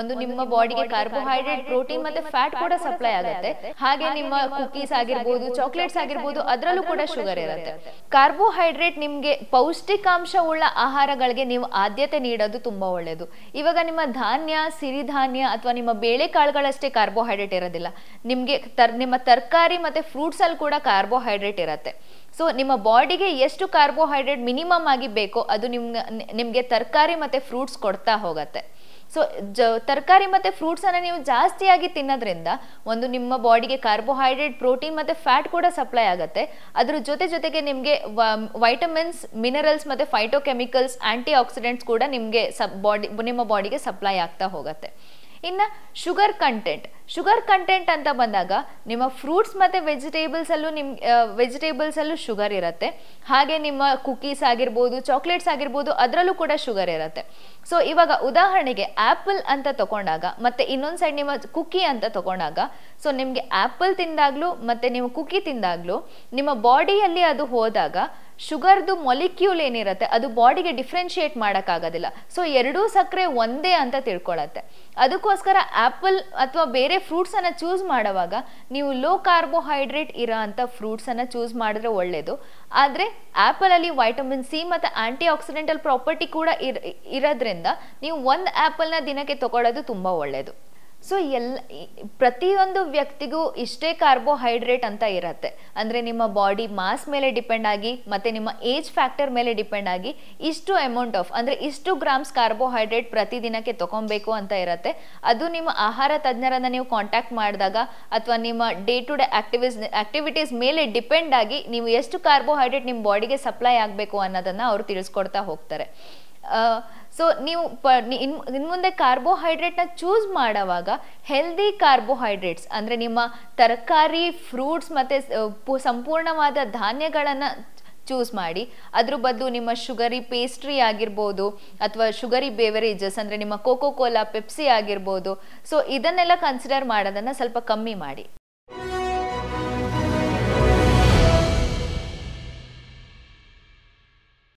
ಒಂದು ನಿಮ್ಮ ಬಾಡಿಗೆ ಕಾರ್ಬೋಹೈಡ್ರೇಟ್ ಪ್ರೋಟೀನ್ ಮತ್ತೆ ಫ್ಯಾಟ್ ಕೂಡ ಸಪ್ಲೈ ಆಗುತ್ತೆ ಹಾಗೆ ನಿಮ್ಮ ಕುಕೀಸ್ ಆಗಿರ್ಬೋದು ಚಾಕ್ಲೇಟ್ಸ್ ಆಗಿರ್ಬೋದು ಅದರಲ್ಲೂ ಕೂಡ ಶುಗರ್ ಇರುತ್ತೆ ಕಾರ್ಬೋಹೈಡ್ರೇಟ್ ನಿಮ್ಗೆ ಪೌಷ್ಟಿಕಾಂಶ ಉಳ್ಳ ಆಹಾರಗಳಿಗೆ ನೀವು ಆದ್ಯತೆ ನೀಡೋದು ತುಂಬಾ ಒಳ್ಳೇದು ಇವಾಗ ನಿಮ್ಮ ಧಾನ್ಯ ಸಿರಿಧಾನ್ಯ ಅಥವಾ ನಿಮ್ಮ ಬೇಳೆಕಾಳುಗಳಷ್ಟೇ ಕಾರ್ಬೋಹೈಡ್ರೇಟ್ ಇರೋದಿಲ್ಲ ನಿಮ್ಗೆ ತರ್ ನಿಮ್ಮ ತರಕಾರಿ ಮತ್ತೆ ಫ್ರೂಟ್ಸ್ ಅಲ್ಲಿ ಕೂಡ ಕಾರ್ಬೋಹೈಡ್ರೇಟ್ ಇರುತ್ತೆ ಸೊ ನಿಮ್ಮ ಬಾಡಿಗೆ ಎಷ್ಟು ಕಾರ್ಬೋಹೈಡ್ರೇಟ್ ಮಿನಿಮಮ್ ಆಗಿ ಬೇಕೋ ಅದು ನಿಮ್ಗೆ ನಿಮಗೆ ತರಕಾರಿ ಮತ್ತೆ ಫ್ರೂಟ್ಸ್ ಕೊಡ್ತಾ ಹೋಗತ್ತೆ ಸೊ ಜ ತರಕಾರಿ ಮತ್ತು ಫ್ರೂಟ್ಸನ್ನು ನೀವು ಜಾಸ್ತಿಯಾಗಿ ತಿನ್ನೋದ್ರಿಂದ ಒಂದು ನಿಮ್ಮ ಬಾಡಿಗೆ ಕಾರ್ಬೋಹೈಡ್ರೇಟ್ ಪ್ರೋಟೀನ್ ಮತ್ತು ಫ್ಯಾಟ್ ಕೂಡ ಸಪ್ಲೈ ಆಗುತ್ತೆ ಅದ್ರ ಜೊತೆ ಜೊತೆಗೆ ನಿಮಗೆ ವೈಟಮಿನ್ಸ್ ಮಿನರಲ್ಸ್ ಮತ್ತು ಫೈಟೋಕೆಮಿಕಲ್ಸ್ ಆ್ಯಂಟಿ ಆಕ್ಸಿಡೆಂಟ್ಸ್ ಕೂಡ ನಿಮಗೆ ಸಬ್ ಬಾಡಿ ನಿಮ್ಮ ಬಾಡಿಗೆ ಸಪ್ಲೈ ಆಗ್ತಾ ಹೋಗುತ್ತೆ ಇನ್ನು ಶುಗರ್ ಕಂಟೆಂಟ್ ಶುಗರ್ ಕಂಟೆಂಟ್ ಅಂತ ಬಂದಾಗ ನಿಮ್ಮ ಫ್ರೂಟ್ಸ್ ಮತ್ತು ವೆಜಿಟೇಬಲ್ಸಲ್ಲೂ ನಿಮ್ಮ ವೆಜಿಟೇಬಲ್ಸಲ್ಲೂ ಶುಗರ್ ಇರುತ್ತೆ ಹಾಗೆ ನಿಮ್ಮ ಕುಕೀಸ್ ಆಗಿರ್ಬೋದು ಚಾಕ್ಲೇಟ್ಸ್ ಆಗಿರ್ಬೋದು ಅದರಲ್ಲೂ ಕೂಡ ಶುಗರ್ ಇರುತ್ತೆ ಸೊ ಇವಾಗ ಉದಾಹರಣೆಗೆ ಆ್ಯಪಲ್ ಅಂತ ತಗೊಂಡಾಗ ಮತ್ತು ಇನ್ನೊಂದು ಸೈಡ್ ನಿಮ್ಮ ಕುಕ್ಕಿ ಅಂತ ತಗೊಂಡಾಗ ಸೊ ನಿಮಗೆ ಆ್ಯಪಲ್ ತಿಂದಾಗಲೂ ಮತ್ತು ನೀವು ಕುಕ್ಕಿ ತಿಂದಾಗಲೂ ನಿಮ್ಮ ಬಾಡಿಯಲ್ಲಿ ಅದು ಹೋದಾಗ ಶುಗರ್ದು ಮೊಲಿಕ್ಯೂಲ್ ಏನಿರುತ್ತೆ ಅದು ಬಾಡಿಗೆ ಡಿಫ್ರೆನ್ಷಿಯೇಟ್ ಮಾಡೋಕ್ಕಾಗೋದಿಲ್ಲ ಸೊ ಎರಡೂ ಸಕ್ಕರೆ ಒಂದೇ ಅಂತ ತಿಳ್ಕೊಳತ್ತೆ ಅದಕ್ಕೋಸ್ಕರ ಆ್ಯಪಲ್ ಅಥವಾ ಬೇರೆ ಫ್ರೂಟ್ಸನ್ನು ಚೂಸ್ ಮಾಡುವಾಗ ನೀವು ಲೋ ಕಾರ್ಬೋಹೈಡ್ರೇಟ್ ಇರೋ ಅಂಥ ಫ್ರೂಟ್ಸನ್ನು ಚೂಸ್ ಮಾಡಿದ್ರೆ ಒಳ್ಳೆಯದು ಆದರೆ ಆ್ಯಪಲಲ್ಲಿ ವೈಟಮಿನ್ ಸಿ ಮತ್ತು ಆ್ಯಂಟಿ ಆಕ್ಸಿಡೆಂಟಲ್ ಪ್ರಾಪರ್ಟಿ ಕೂಡ ಇರೋದ್ರಿಂದ ನೀವು ಒಂದು ಆ್ಯಪಲ್ನ ದಿನಕ್ಕೆ ತಗೊಳ್ಳೋದು ತುಂಬ ಒಳ್ಳೆಯದು ಸೊ ಎಲ್ಲ ಪ್ರತಿಯೊಂದು ವ್ಯಕ್ತಿಗೂ ಇಷ್ಟೇ ಕಾರ್ಬೋಹೈಡ್ರೇಟ್ ಅಂತ ಇರತ್ತೆ ಅಂದರೆ ನಿಮ್ಮ ಬಾಡಿ ಮಾಸ್ ಮೇಲೆ ಡಿಪೆಂಡ್ ಆಗಿ ಮತ್ತು ನಿಮ್ಮ ಏಜ್ ಫ್ಯಾಕ್ಟರ್ ಮೇಲೆ ಡಿಪೆಂಡ್ ಆಗಿ ಇಷ್ಟು ಅಮೌಂಟ್ ಆಫ್ ಅಂದರೆ ಇಷ್ಟು ಗ್ರಾಮ್ಸ್ ಕಾರ್ಬೋಹೈಡ್ರೇಟ್ ಪ್ರತಿದಿನಕ್ಕೆ ತೊಗೊಬೇಕು ಅಂತ ಇರತ್ತೆ ಅದು ನಿಮ್ಮ ಆಹಾರ ತಜ್ಞರನ್ನು ನೀವು ಕಾಂಟ್ಯಾಕ್ಟ್ ಮಾಡಿದಾಗ ಅಥವಾ ನಿಮ್ಮ day to day activities activities ಮೇಲೆ ಡಿಪೆಂಡ್ ಆಗಿ ನೀವು ಎಷ್ಟು ಕಾರ್ಬೋಹೈಡ್ರೇಟ್ ನಿಮ್ಮ ಬಾಡಿಗೆ ಸಪ್ಲೈ ಆಗಬೇಕು ಅನ್ನೋದನ್ನು ಅವರು ತಿಳಿಸ್ಕೊಡ್ತಾ ಹೋಗ್ತಾರೆ ಸೊ ನೀವು ಪ ಇನ್ ಇನ್ಮುಂದೆ ಕಾರ್ಬೋಹೈಡ್ರೇಟ್ನ ಚೂಸ್ ಮಾಡುವಾಗ ಹೆಲ್ದಿ ಕಾರ್ಬೋಹೈಡ್ರೇಟ್ಸ್ ಅಂದರೆ ನಿಮ್ಮ ತರಕಾರಿ ಫ್ರೂಟ್ಸ್ ಮತ್ತು ಸಂಪೂರ್ಣವಾದ ಧಾನ್ಯಗಳನ್ನು ಚೂಸ್ ಮಾಡಿ ಅದ್ರ ಬದಲು ನಿಮ್ಮ ಶುಗರಿ ಪೇಸ್ಟ್ರಿ ಆಗಿರ್ಬೋದು ಅಥವಾ ಶುಗರಿ ಬೇವರೇಜಸ್ ಅಂದರೆ ನಿಮ್ಮ ಕೋಕೋ ಕೋಲಾ ಪೆಪ್ಸಿ ಆಗಿರ್ಬೋದು ಸೊ ಇದನ್ನೆಲ್ಲ ಕನ್ಸಿಡರ್ ಮಾಡೋದನ್ನು ಸ್ವಲ್ಪ ಕಮ್ಮಿ ಮಾಡಿ